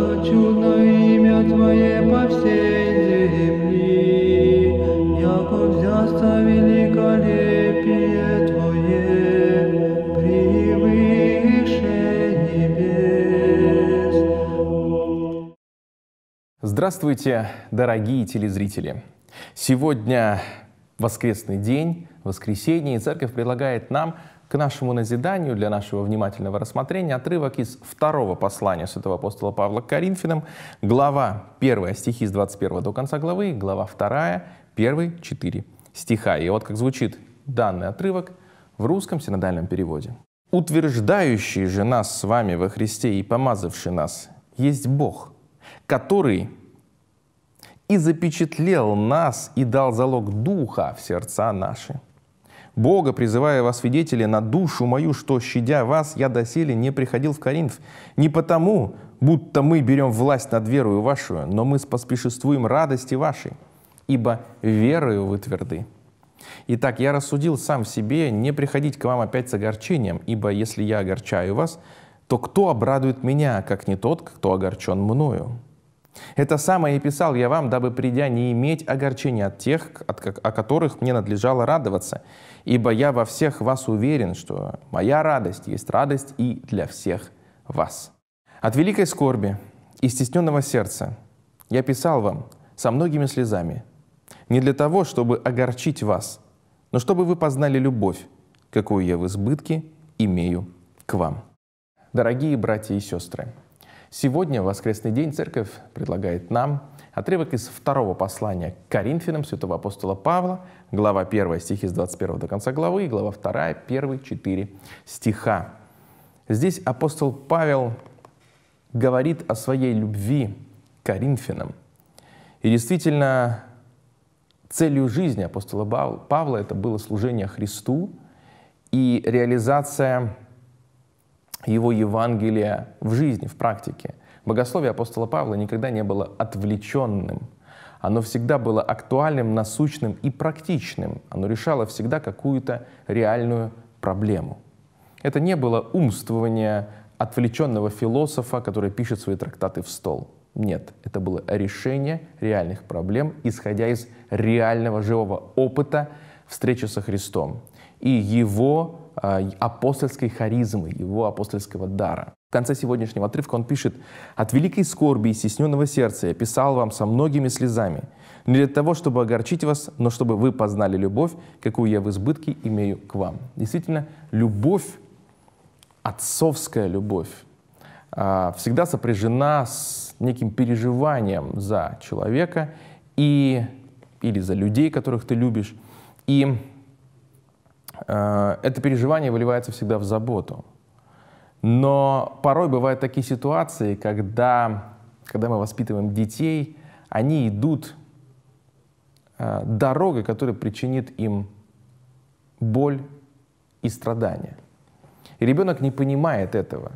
возвеличу на имя Твое по всей земли, яко взяста великолепие Твое, превыше небес. Здравствуйте, дорогие телезрители! Сегодня воскресный день, воскресенье, и церковь предлагает нам к нашему назиданию, для нашего внимательного рассмотрения, отрывок из второго послания святого апостола Павла к Коринфянам, глава 1, стихи с 21 до конца главы, глава 2, первые 4 стиха. И вот как звучит данный отрывок в русском синодальном переводе. «Утверждающий же нас с вами во Христе и помазавший нас есть Бог, который и запечатлел нас и дал залог Духа в сердца наши» Бога, призывая вас, свидетели, на душу мою, что, щадя вас, я доселе не приходил в Коринф. Не потому, будто мы берем власть над верою вашу, но мы поспешествуем радости вашей, ибо верою вы тверды. Итак, я рассудил сам в себе не приходить к вам опять с огорчением, ибо если я огорчаю вас, то кто обрадует меня, как не тот, кто огорчен мною?» Это самое и писал я вам, дабы придя не иметь огорчения от тех, от, о которых мне надлежало радоваться, ибо я во всех вас уверен, что моя радость есть радость и для всех вас. От великой скорби и стесненного сердца я писал вам со многими слезами, не для того, чтобы огорчить вас, но чтобы вы познали любовь, какую я в избытке имею к вам. Дорогие братья и сестры, Сегодня, в воскресный день, церковь предлагает нам отрывок из второго послания к Коринфянам святого апостола Павла, глава 1, стихи с 21 до конца главы, и глава 2, первые 4 стиха. Здесь апостол Павел говорит о своей любви к Коринфянам. И действительно, целью жизни апостола Павла это было служение Христу и реализация его Евангелия в жизни, в практике. Богословие апостола Павла никогда не было отвлеченным. Оно всегда было актуальным, насущным и практичным. Оно решало всегда какую-то реальную проблему. Это не было умствование отвлеченного философа, который пишет свои трактаты в стол. Нет, это было решение реальных проблем, исходя из реального живого опыта встречи со Христом и его Э, апостольской харизмы, его апостольского дара. В конце сегодняшнего отрывка он пишет «От великой скорби и стесненного сердца я писал вам со многими слезами, не для того, чтобы огорчить вас, но чтобы вы познали любовь, какую я в избытке имею к вам». Действительно, любовь, отцовская любовь, э, всегда сопряжена с неким переживанием за человека и, или за людей, которых ты любишь. И Э, это переживание выливается всегда в заботу. Но порой бывают такие ситуации, когда, когда мы воспитываем детей, они идут э, дорогой, которая причинит им боль и страдания. И ребенок не понимает этого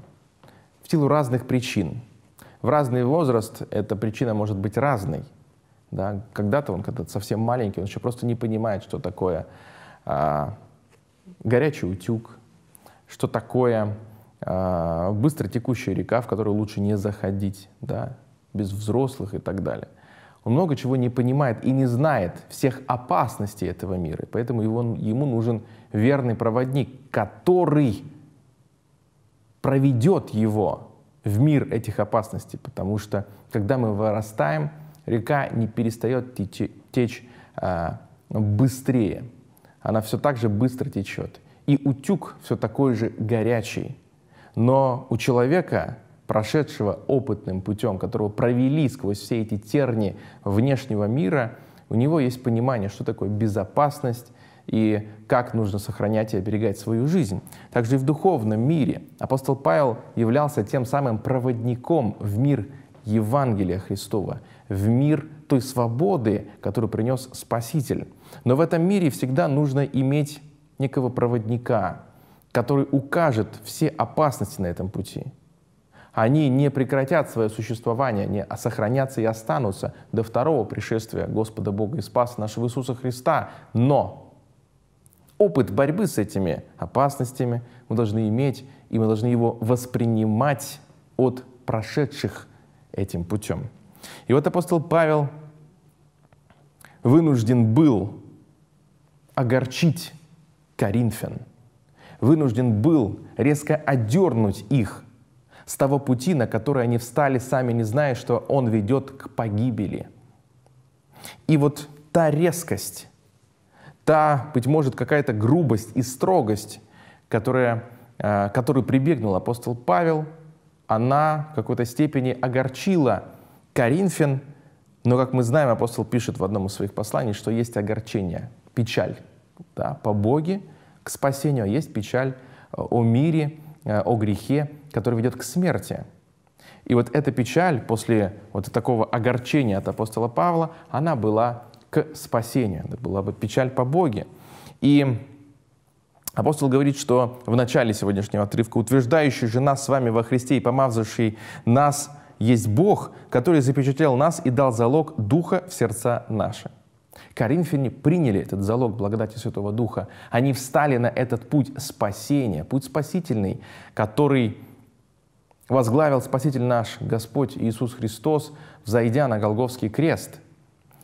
в силу разных причин. В разный возраст эта причина может быть разной. Да? Когда-то он, когда то совсем маленький, он еще просто не понимает, что такое а, горячий утюг, что такое э, а, быстро текущая река, в которую лучше не заходить, да, без взрослых и так далее. Он много чего не понимает и не знает всех опасностей этого мира, поэтому его, ему нужен верный проводник, который проведет его в мир этих опасностей, потому что когда мы вырастаем, река не перестает течь, течь э, быстрее она все так же быстро течет. И утюг все такой же горячий. Но у человека, прошедшего опытным путем, которого провели сквозь все эти терни внешнего мира, у него есть понимание, что такое безопасность и как нужно сохранять и оберегать свою жизнь. Также и в духовном мире апостол Павел являлся тем самым проводником в мир Евангелия Христова, в мир той свободы, которую принес Спаситель. Но в этом мире всегда нужно иметь некого проводника, который укажет все опасности на этом пути. Они не прекратят свое существование, не а сохранятся и останутся до второго пришествия Господа Бога и Спаса нашего Иисуса Христа. Но опыт борьбы с этими опасностями мы должны иметь, и мы должны его воспринимать от прошедших этим путем. И вот апостол Павел вынужден был огорчить коринфян, вынужден был резко одернуть их с того пути, на который они встали, сами не зная, что он ведет к погибели. И вот та резкость, та, быть может, какая-то грубость и строгость, которая, э, которую прибегнул апостол Павел, она в какой-то степени огорчила Коринфян, но, как мы знаем, апостол пишет в одном из своих посланий, что есть огорчение, печаль да, по Боге к спасению, а есть печаль э, о мире, э, о грехе, который ведет к смерти. И вот эта печаль после вот такого огорчения от апостола Павла, она была к спасению, это была бы печаль по Боге. И Апостол говорит, что в начале сегодняшнего отрывка утверждающий же нас с вами во Христе и помазавший нас есть Бог, который запечатлел нас и дал залог Духа в сердца наши. Коринфяне приняли этот залог благодати Святого Духа. Они встали на этот путь спасения, путь спасительный, который возглавил Спаситель наш Господь Иисус Христос, взойдя на Голговский крест.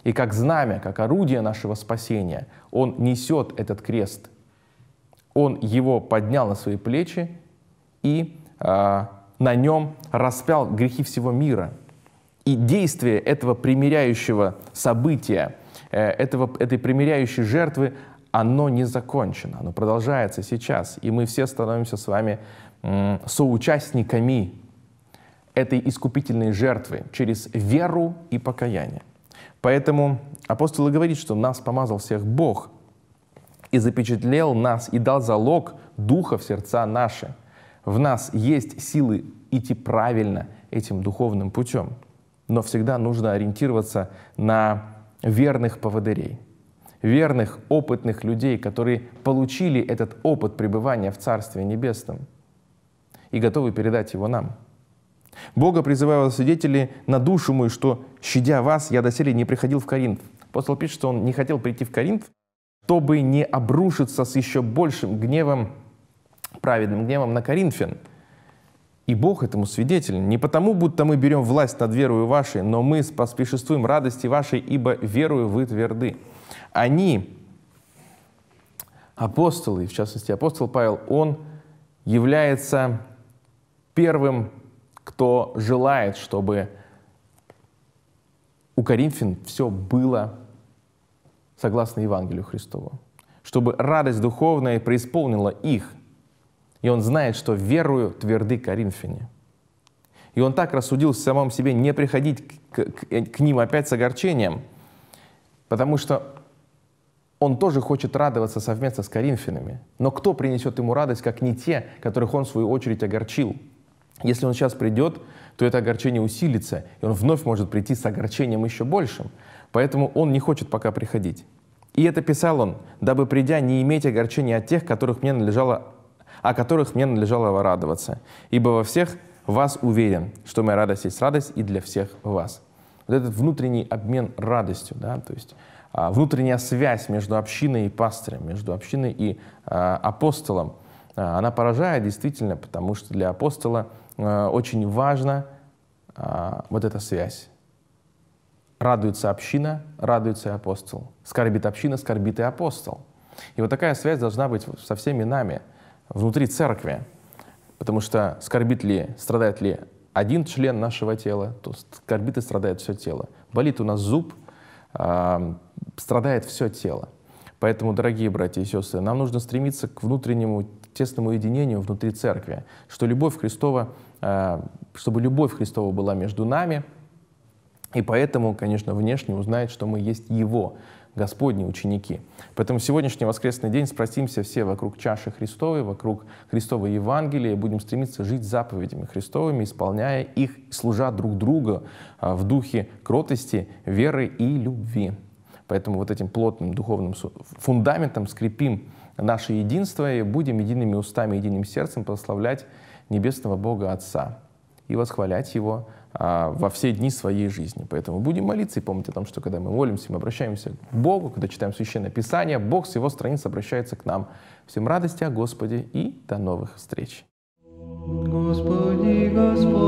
И как знамя, как орудие нашего спасения, Он несет этот крест. Он его поднял на свои плечи и а, на нем распял грехи всего мира. И действие этого примиряющего события, э, этого, этой примиряющей жертвы, оно не закончено, оно продолжается сейчас. И мы все становимся с вами соучастниками этой искупительной жертвы через веру и покаяние. Поэтому апостол и говорит, что нас помазал всех Бог и запечатлел нас и дал залог Духа в сердца наши – в нас есть силы идти правильно этим духовным путем, но всегда нужно ориентироваться на верных поводырей, верных, опытных людей, которые получили этот опыт пребывания в Царстве Небесном и готовы передать его нам. Бога призываю свидетели, на душу мою, что, щадя вас, я доселе не приходил в Коринф. Апостол пишет, что он не хотел прийти в Коринф, чтобы не обрушиться с еще большим гневом праведным гневом на Коринфян. И Бог этому свидетель. Не потому, будто мы берем власть над верою вашей, но мы поспешествуем радости вашей, ибо верую вы тверды. Они, апостолы, в частности апостол Павел, он является первым, кто желает, чтобы у Коринфян все было согласно Евангелию Христову, чтобы радость духовная преисполнила их. И он знает, что верую тверды коринфяне. И он так рассудил в самом себе не приходить к, к, к ним опять с огорчением, потому что он тоже хочет радоваться совместно с коринфянами. Но кто принесет ему радость, как не те, которых он в свою очередь огорчил? Если он сейчас придет, то это огорчение усилится, и он вновь может прийти с огорчением еще большим. Поэтому он не хочет пока приходить. И это писал он, дабы придя не иметь огорчения от тех, которых мне надлежало о которых мне надлежало радоваться. Ибо во всех вас уверен, что моя радость есть радость и для всех вас. Вот этот внутренний обмен радостью, да, то есть а, внутренняя связь между общиной и пастырем, между общиной и а, апостолом, а, она поражает действительно, потому что для апостола а, очень важно а, вот эта связь. Радуется община, радуется и апостол. Скорбит община, скорбит и апостол. И вот такая связь должна быть со всеми нами – внутри церкви. Потому что скорбит ли, страдает ли один член нашего тела, то скорбит и страдает все тело. Болит у нас зуб, э, страдает все тело. Поэтому, дорогие братья и сестры, нам нужно стремиться к внутреннему тесному единению внутри церкви, что любовь Христова, э, чтобы любовь Христова была между нами, и поэтому, конечно, внешне узнает, что мы есть Его, Господни ученики. Поэтому в сегодняшний воскресный день спросимся все вокруг чаши Христовой, вокруг Христовой Евангелия, и будем стремиться жить заповедями Христовыми, исполняя их, служа друг другу а, в духе кротости, веры и любви. Поэтому вот этим плотным духовным фундаментом скрепим наше единство и будем едиными устами, единым сердцем прославлять небесного Бога Отца и восхвалять Его а, во все дни своей жизни. Поэтому будем молиться и помнить о том, что когда мы молимся, мы обращаемся к Богу, когда читаем Священное Писание, Бог с его страниц обращается к нам. Всем радости о а Господе и до новых встреч. Господи, Господи.